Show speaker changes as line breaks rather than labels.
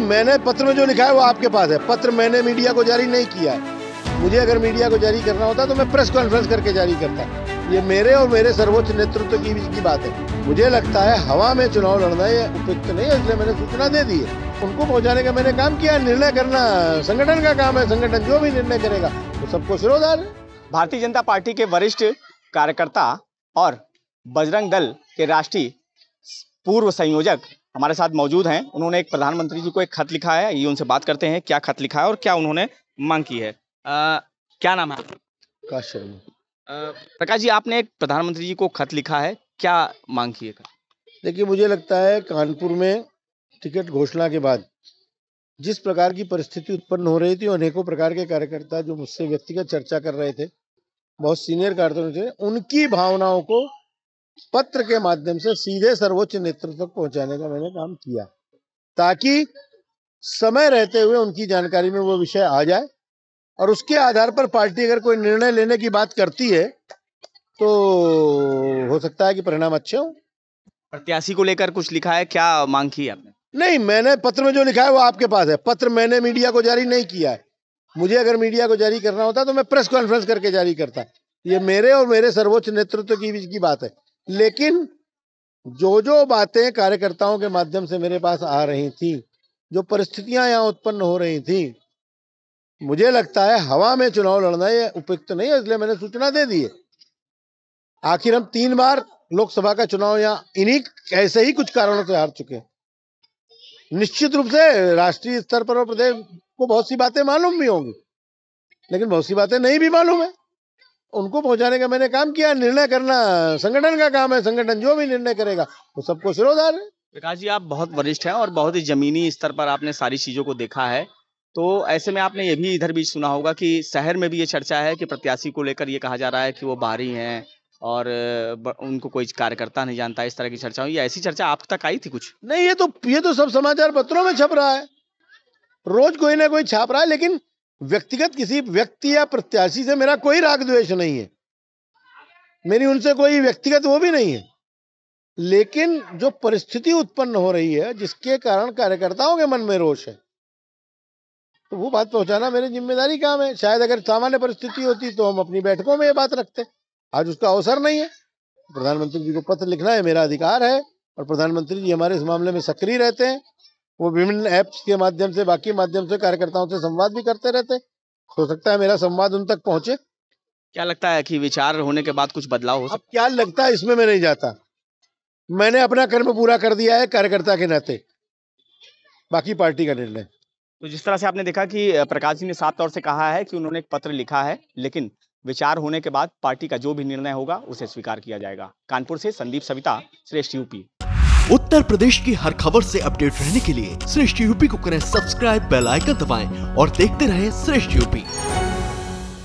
नहीं मैंने पत्र में जो लिखा है वो आपके पास है पत्र मैंने मीडिया को जारी नहीं किया है मुझे अगर मीडिया को जारी करना होता तो मैं प्रेस कॉन्फ्रेंस करके जारी करता ये मेरे और मेरे सर्वोच्च नेतृत्व की, की बात है मुझे लगता है हवा में चुनाव लड़ना ये उपयुक्त नहीं है इसलिए मैंने सूचना दे दी है उनको पहुंचाने का मैंने काम किया निर्णय करना संगठन का काम है संगठन जो भी निर्णय करेगा वो तो सबको सिरोधार भारतीय जनता पार्टी के वरिष्ठ कार्यकर्ता और बजरंग
दल के राष्ट्रीय पूर्व संयोजक हमारे साथ मौजूद हैं उन्होंने एक प्रधानमंत्री जी को एक खत लिखा है ये उनसे बात करते हैं क्या खत लिखा है और क्या उन्होंने मांग की है आ, क्या नाम है
प्रकाश
शर्मा प्रकाश जी आपने एक प्रधानमंत्री जी को खत लिखा है क्या मांग की है
देखिए मुझे लगता है कानपुर में टिकट घोषणा के बाद जिस प्रकार की परिस्थिति उत्पन्न हो रही थी अनेकों प्रकार के कार्यकर्ता जो मुझसे व्यक्तिगत चर्चा कर रहे थे बहुत सीनियर कार्यकर्ता थे उनकी भावनाओं को पत्र के माध्यम से सीधे सर्वोच्च नेतृत्व तक पहुंचाने का मैंने काम किया ताकि समय रहते हुए उनकी जानकारी में वो विषय आ जाए और उसके आधार पर पार्टी अगर कोई निर्णय लेने की बात करती है तो हो सकता है कि परिणाम अच्छे हो
प्रत्याशी को लेकर कुछ लिखा है क्या मांग की आपने
नहीं मैंने पत्र में जो लिखा है वो आपके पास है पत्र मैंने मीडिया को जारी नहीं किया है मुझे अगर मीडिया को जारी करना होता तो मैं प्रेस कॉन्फ्रेंस करके जारी करता ये मेरे और मेरे सर्वोच्च नेतृत्व की बीच की बात है लेकिन जो जो बातें कार्यकर्ताओं के माध्यम से मेरे पास आ रही थी जो परिस्थितियां यहाँ उत्पन्न हो रही थी मुझे लगता है हवा में चुनाव लड़ना ये उपयुक्त नहीं है इसलिए मैंने सूचना दे दी है आखिर हम तीन बार लोकसभा का चुनाव यहाँ इन्हीं ऐसे ही कुछ कारणों से हार चुके हैं निश्चित रूप से राष्ट्रीय स्तर पर और प्रदेश को बहुत सी बातें मालूम भी होंगी लेकिन बहुत सी बातें नहीं भी मालूम है उनको पहुंचाने का मैंने काम किया निर्णय करना संगठन का काम है संगठन जो भी निर्णय करेगा वो सबको सिरोधार है
प्रकाश जी आप बहुत वरिष्ठ हैं और बहुत ही जमीनी स्तर पर आपने सारी चीजों को देखा है तो ऐसे में आपने ये भी इधर भी सुना होगा कि शहर में भी ये चर्चा है कि प्रत्याशी को लेकर ये कहा जा रहा है कि वो बाहरी हैं और उनको कोई कार्यकर्ता नहीं जानता इस तरह की चर्चा हुई ऐसी चर्चा आप तक आई थी कुछ
नहीं ये तो ये तो सब समाचार पत्रों में छप रहा है रोज कोई ना कोई छाप रहा है लेकिन व्यक्तिगत किसी व्यक्ति या प्रत्याशी से मेरा कोई राग द्वेष नहीं है मेरी उनसे कोई व्यक्तिगत वो भी नहीं है लेकिन जो परिस्थिति उत्पन्न हो रही है जिसके कारण कार्यकर्ताओं के मन में रोष है तो वो बात पहुंचाना मेरी जिम्मेदारी काम है शायद अगर सामान्य परिस्थिति होती तो हम अपनी बैठकों में ये बात रखते आज उसका अवसर नहीं है प्रधानमंत्री जी को पत्र लिखना है मेरा अधिकार है और प्रधानमंत्री जी हमारे इस मामले में सक्रिय रहते हैं वो विभिन्न ऐप्स के माध्यम से बाकी माध्यम से कार्यकर्ताओं से संवाद भी करते रहते हो सकता है मेरा संवाद उन तक पहुंचे
क्या लगता है कि विचार होने के बाद कुछ बदलाव हो अब
क्या लगता है इसमें मैं नहीं जाता मैंने अपना कर्म पूरा कर दिया है कार्यकर्ता के नाते बाकी पार्टी का निर्णय
तो जिस तरह से आपने देखा कि प्रकाश जी ने साफ तौर से कहा है कि उन्होंने एक पत्र लिखा है लेकिन विचार होने के बाद पार्टी का जो भी निर्णय होगा उसे स्वीकार किया जाएगा कानपुर से संदीप सविता श्रेष्ठ यूपी
उत्तर प्रदेश की हर खबर से अपडेट रहने के लिए श्रेष्ठ यूपी को करें सब्सक्राइब बेल आइकन दबाएं और देखते रहें श्रेष्ठ यूपी